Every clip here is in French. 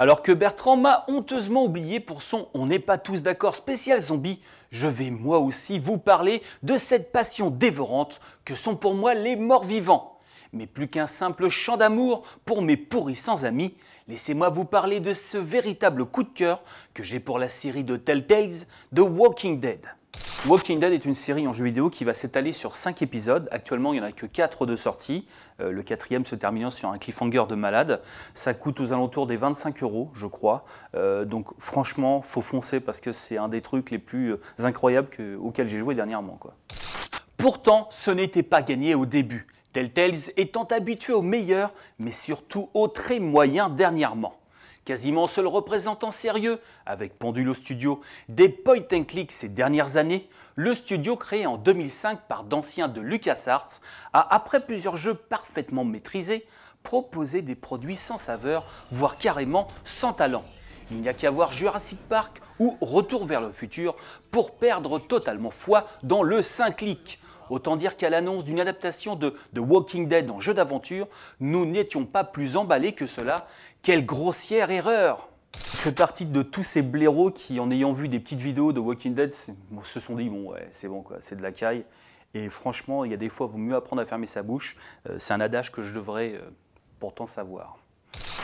Alors que Bertrand m'a honteusement oublié pour son On n'est pas tous d'accord spécial zombie, je vais moi aussi vous parler de cette passion dévorante que sont pour moi les morts vivants. Mais plus qu'un simple chant d'amour pour mes pourrissants amis, laissez-moi vous parler de ce véritable coup de cœur que j'ai pour la série de Telltales de Walking Dead. Walking Dead est une série en jeu vidéo qui va s'étaler sur 5 épisodes. Actuellement, il n'y en a que 4 de sortie. Euh, le quatrième se terminant sur un cliffhanger de malade. Ça coûte aux alentours des 25 euros, je crois. Euh, donc franchement, faut foncer parce que c'est un des trucs les plus euh, incroyables auxquels j'ai joué dernièrement. Pourtant, ce n'était pas gagné au début. Telltales étant habitué au meilleur, mais surtout au très moyen dernièrement quasiment seul représentant sérieux avec Pendulo Studio des point and click ces dernières années, le studio créé en 2005 par d'anciens de LucasArts a, après plusieurs jeux parfaitement maîtrisés, proposé des produits sans saveur, voire carrément sans talent. Il n'y a qu'à voir Jurassic Park ou Retour vers le futur pour perdre totalement foi dans le 5 Autant dire qu'à l'annonce d'une adaptation de, Walking Dead en jeu d'aventure, nous n'étions pas plus emballés que cela. Quelle grossière erreur je fais partie de tous ces blaireaux qui, en ayant vu des petites vidéos de Walking Dead, se sont dit bon, ouais, c'est bon, quoi, c'est de la caille. Et franchement, il y a des fois, il vaut mieux apprendre à fermer sa bouche. Euh, c'est un adage que je devrais euh, pourtant savoir.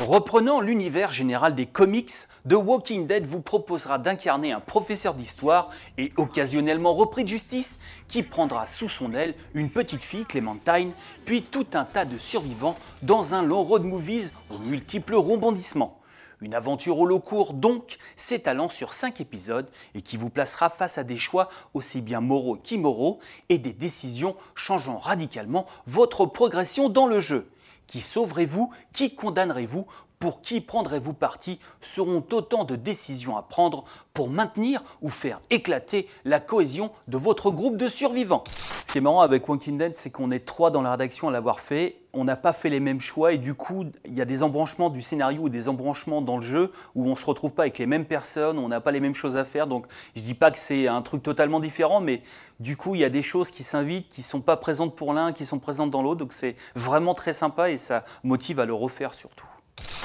Reprenant l'univers général des comics, The Walking Dead vous proposera d'incarner un professeur d'histoire et occasionnellement repris de justice qui prendra sous son aile une petite fille, Clementine, puis tout un tas de survivants dans un long road movies aux multiples rebondissements. Une aventure au long cours donc, s'étalant sur 5 épisodes et qui vous placera face à des choix aussi bien moraux qu'immoraux et des décisions changeant radicalement votre progression dans le jeu. Qui sauverez-vous Qui condamnerez-vous pour qui prendrez-vous parti seront autant de décisions à prendre pour maintenir ou faire éclater la cohésion de votre groupe de survivants. Ce qui est marrant avec Walking Dead, c'est qu'on est trois dans la rédaction à l'avoir fait. On n'a pas fait les mêmes choix et du coup, il y a des embranchements du scénario ou des embranchements dans le jeu où on ne se retrouve pas avec les mêmes personnes, on n'a pas les mêmes choses à faire. Donc, je dis pas que c'est un truc totalement différent, mais du coup, il y a des choses qui s'invitent, qui ne sont pas présentes pour l'un, qui sont présentes dans l'autre. Donc, c'est vraiment très sympa et ça motive à le refaire surtout.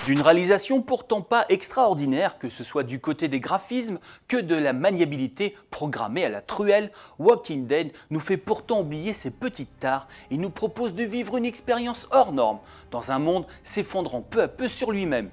D'une réalisation pourtant pas extraordinaire, que ce soit du côté des graphismes que de la maniabilité programmée à la truelle, Walking Dead nous fait pourtant oublier ses petites tares et nous propose de vivre une expérience hors norme, dans un monde s'effondrant peu à peu sur lui-même.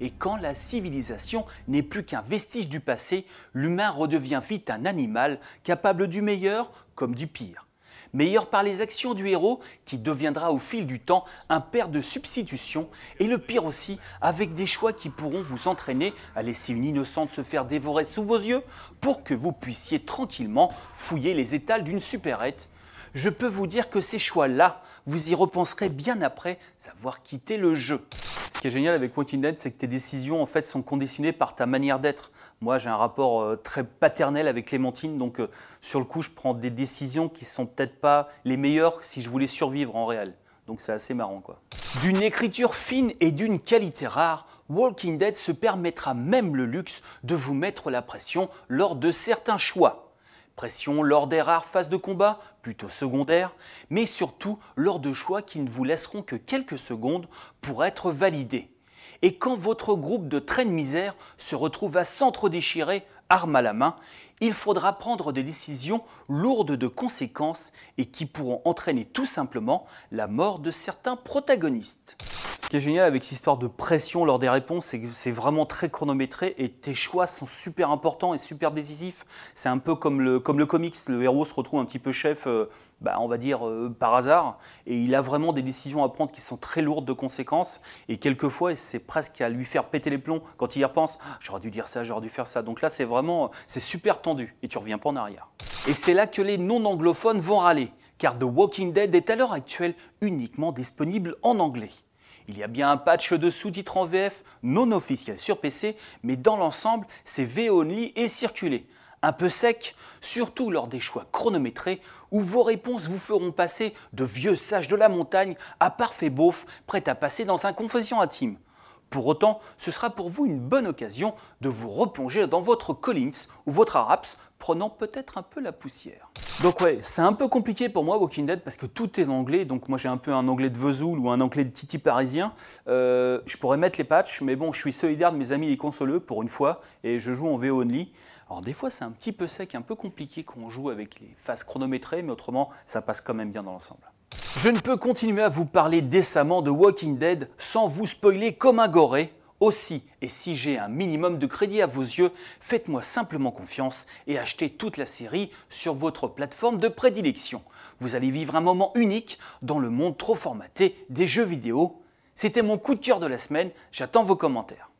Et quand la civilisation n'est plus qu'un vestige du passé, l'humain redevient vite un animal capable du meilleur comme du pire meilleur par les actions du héros qui deviendra au fil du temps un père de substitution et le pire aussi avec des choix qui pourront vous entraîner à laisser une innocente se faire dévorer sous vos yeux pour que vous puissiez tranquillement fouiller les étals d'une supérette je peux vous dire que ces choix-là, vous y repenserez bien après avoir quitté le jeu. Ce qui est génial avec Walking Dead, c'est que tes décisions en fait sont conditionnées par ta manière d'être. Moi, j'ai un rapport euh, très paternel avec Clémentine, donc euh, sur le coup, je prends des décisions qui ne sont peut-être pas les meilleures si je voulais survivre en réel. Donc c'est assez marrant quoi. D'une écriture fine et d'une qualité rare, Walking Dead se permettra même le luxe de vous mettre la pression lors de certains choix. Pression lors des rares phases de combat, plutôt secondaires, mais surtout lors de choix qui ne vous laisseront que quelques secondes pour être validés. Et quand votre groupe de traîne misère se retrouve à s'entre-déchirer, arme à la main, il faudra prendre des décisions lourdes de conséquences et qui pourront entraîner tout simplement la mort de certains protagonistes. Ce qui est génial avec cette histoire de pression lors des réponses, c'est que c'est vraiment très chronométré et tes choix sont super importants et super décisifs. C'est un peu comme le, comme le comics, le héros se retrouve un petit peu chef, euh, bah, on va dire, euh, par hasard, et il a vraiment des décisions à prendre qui sont très lourdes de conséquences, et quelquefois, c'est presque à lui faire péter les plombs quand il y repense, ah, j'aurais dû dire ça, j'aurais dû faire ça. Donc là, c'est vraiment, c'est super tendu, et tu reviens pas en arrière. Et c'est là que les non-anglophones vont râler, car The Walking Dead est à l'heure actuelle uniquement disponible en anglais. Il y a bien un patch de sous-titres en VF non officiel sur PC, mais dans l'ensemble, c'est v only et circulé. Un peu sec, surtout lors des choix chronométrés où vos réponses vous feront passer de vieux sages de la montagne à parfait beauf prêt à passer dans un confession intime. Pour autant, ce sera pour vous une bonne occasion de vous replonger dans votre Collins ou votre Arabs, prenant peut-être un peu la poussière. Donc ouais, c'est un peu compliqué pour moi Walking Dead parce que tout est en anglais, donc moi j'ai un peu un anglais de Vesoul ou un anglais de Titi parisien. Euh, je pourrais mettre les patchs, mais bon, je suis solidaire de mes amis les consoleux pour une fois et je joue en VO only. Alors des fois c'est un petit peu sec, un peu compliqué quand on joue avec les phases chronométrées, mais autrement ça passe quand même bien dans l'ensemble. Je ne peux continuer à vous parler décemment de Walking Dead sans vous spoiler comme un goré. Aussi, et si j'ai un minimum de crédit à vos yeux, faites-moi simplement confiance et achetez toute la série sur votre plateforme de prédilection. Vous allez vivre un moment unique dans le monde trop formaté des jeux vidéo. C'était mon coup de cœur de la semaine, j'attends vos commentaires.